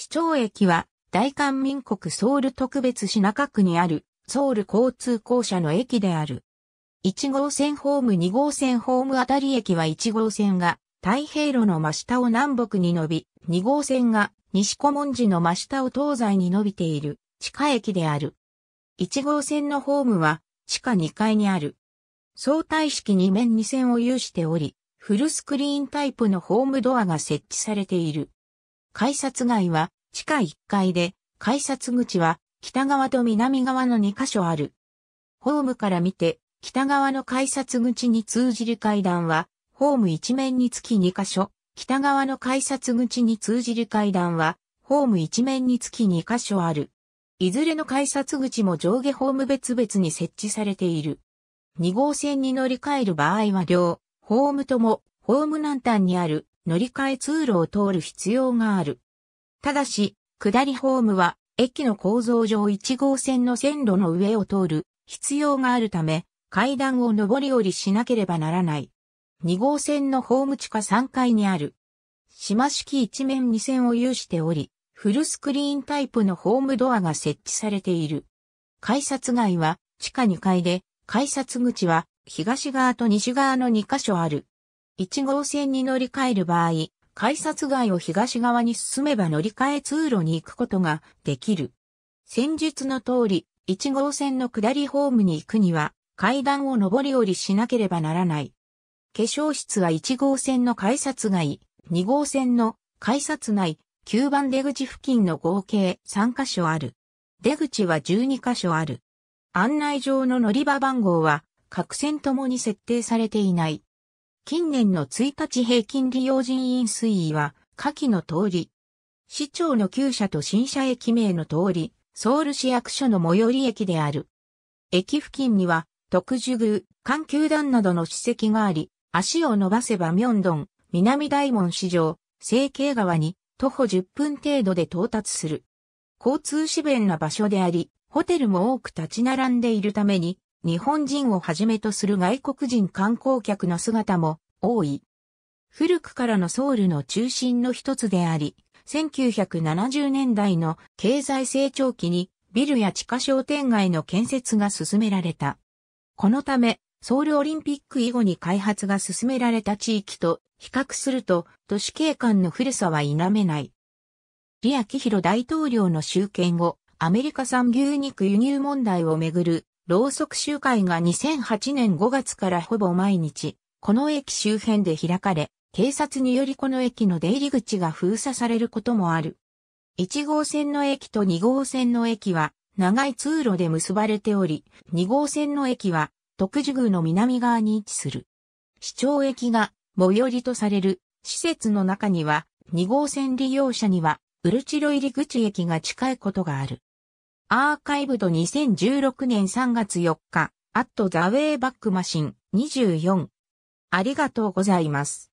市長駅は大韓民国ソウル特別市中区にあるソウル交通公社の駅である。1号線ホーム2号線ホームあたり駅は1号線が太平路の真下を南北に伸び、2号線が西古文字の真下を東西に伸びている地下駅である。1号線のホームは地下2階にある。相対式2面2線を有しており、フルスクリーンタイプのホームドアが設置されている。改札街は地下1階で、改札口は北側と南側の2カ所ある。ホームから見て、北側の改札口に通じる階段は、ホーム一面につき2カ所、北側の改札口に通じる階段は、ホーム一面につき2カ所ある。いずれの改札口も上下ホーム別々に設置されている。2号線に乗り換える場合は両、ホームとも、ホーム南端にある乗り換え通路を通る必要がある。ただし、下りホームは駅の構造上1号線の線路の上を通る必要があるため、階段を上り下りしなければならない。2号線のホーム地下3階にある。島式一面2線を有しており、フルスクリーンタイプのホームドアが設置されている。改札外は地下2階で、改札口は東側と西側の2カ所ある。1号線に乗り換える場合、改札街を東側に進めば乗り換え通路に行くことができる。先述の通り、1号線の下りホームに行くには、階段を上り下りしなければならない。化粧室は1号線の改札街、2号線の改札内、9番出口付近の合計3カ所ある。出口は12カ所ある。案内上の乗り場番号は、各線ともに設定されていない。近年の1日平均利用人員推移は、下記の通り。市長の旧社と新社駅名の通り、ソウル市役所の最寄り駅である。駅付近には、特殊宮、環球団などの史跡があり、足を伸ばせば明洞、南大門市場、成形川に徒歩10分程度で到達する。交通支弁な場所であり、ホテルも多く立ち並んでいるために、日本人をはじめとする外国人観光客の姿も多い。古くからのソウルの中心の一つであり、1970年代の経済成長期にビルや地下商店街の建設が進められた。このため、ソウルオリンピック以後に開発が進められた地域と比較すると都市景観の古さは否めない。リア・キヒロ大統領の集権後、アメリカ産牛肉輸入問題をめぐるろうそく集会が2008年5月からほぼ毎日、この駅周辺で開かれ、警察によりこの駅の出入り口が封鎖されることもある。1号線の駅と2号線の駅は長い通路で結ばれており、2号線の駅は特殊宮の南側に位置する。市長駅が最寄りとされる施設の中には2号線利用者にはウルチロ入口駅が近いことがある。アーカイブド2016年3月4日、アットザウェイバックマシン24。ありがとうございます。